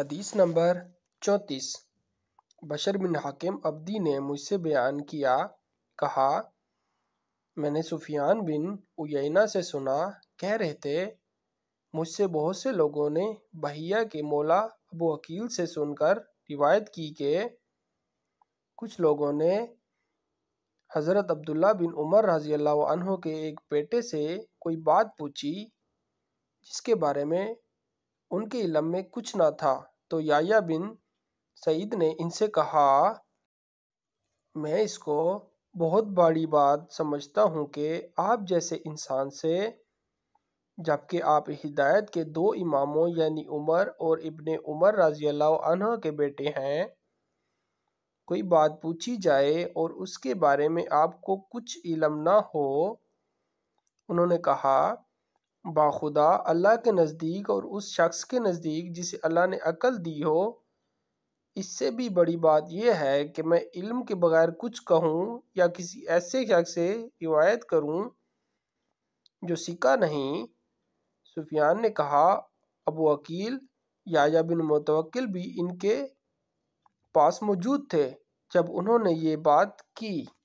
हदीस नंबर चौंतीस बशर बिन हाकिम अब्दी ने मुझसे बयान किया कहा मैंने सुफियान बिन उयना से सुना कह रहे थे मुझसे बहुत से लोगों ने बहिया के मौला अबू अकील से सुनकर रिवायत की कि कुछ लोगों ने हज़रत अब्दुल्ला बिन उमर रजी अल्लाह के एक बेटे से कोई बात पूछी जिसके बारे में उनके इलम में कुछ ना था तो याया बिन सईद ने इनसे कहा मैं इसको बहुत बड़ी बात समझता हूँ कि आप जैसे इंसान से जबकि आप हिदायत के दो इमामों यानी उमर और इबन उमर रजी अल्लाह के बेटे हैं कोई बात पूछी जाए और उसके बारे में आपको कुछ इलम ना हो उन्होंने कहा बाखुदा अल्लाह के नज़दीक और उस शख्स के नज़दीक जिसे अल्लाह ने अकल दी हो इससे भी बड़ी बात यह है कि मैं इल्म के बगैर कुछ कहूँ या किसी ऐसे शख्स से रिवायत करूँ जो सिका नहीं सुफियान ने कहा अबू अकील याजा बिन मुतवक्ल भी इनके पास मौजूद थे जब उन्होंने ये बात की